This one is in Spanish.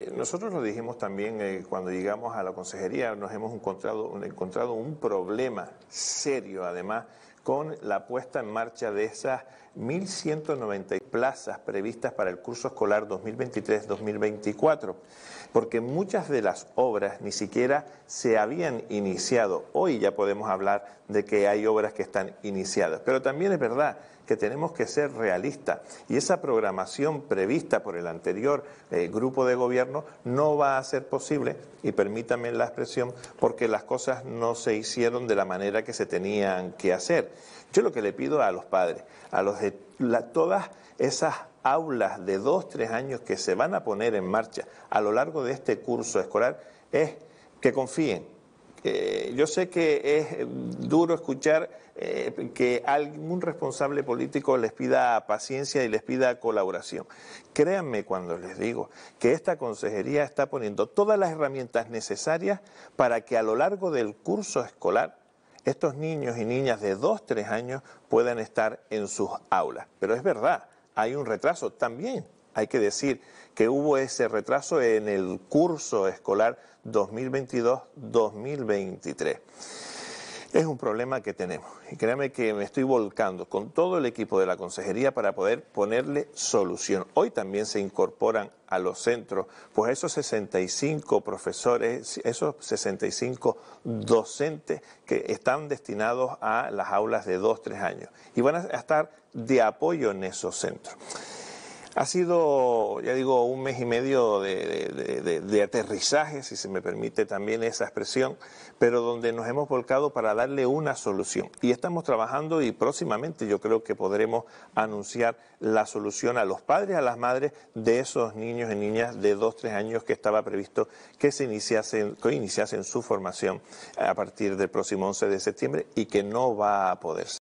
Eh, nosotros lo dijimos también eh, cuando llegamos a la consejería, nos hemos encontrado, encontrado un problema serio, además, con la puesta en marcha de esas 1.190 plazas previstas para el curso escolar 2023-2024, porque muchas de las obras ni siquiera se habían iniciado. Hoy ya podemos hablar de que hay obras que están iniciadas, pero también es verdad que tenemos que ser realistas y esa programación prevista por el anterior eh, grupo de gobierno no va a ser posible, y permítame la expresión, porque las cosas no se hicieron de la manera que se tenían que hacer. Yo lo que le pido a los padres, a los de todas esas aulas de dos, tres años que se van a poner en marcha a lo largo de este curso escolar, es que confíen. Eh, yo sé que es eh, duro escuchar eh, que algún responsable político les pida paciencia y les pida colaboración. Créanme cuando les digo que esta consejería está poniendo todas las herramientas necesarias para que a lo largo del curso escolar estos niños y niñas de 2, 3 años puedan estar en sus aulas. Pero es verdad, hay un retraso también. Hay que decir que hubo ese retraso en el curso escolar 2022-2023. Es un problema que tenemos y créame que me estoy volcando con todo el equipo de la consejería para poder ponerle solución. Hoy también se incorporan a los centros, pues esos 65 profesores, esos 65 docentes que están destinados a las aulas de 2, 3 años y van a estar de apoyo en esos centros. Ha sido, ya digo, un mes y medio de, aterrizaje, si se me permite también esa expresión, pero donde nos hemos volcado para darle una solución. Y estamos trabajando y próximamente yo creo que podremos anunciar la solución a los padres, a las madres de esos niños y niñas de dos, tres años que estaba previsto que se iniciasen, que iniciasen su formación a partir del próximo 11 de septiembre y que no va a poder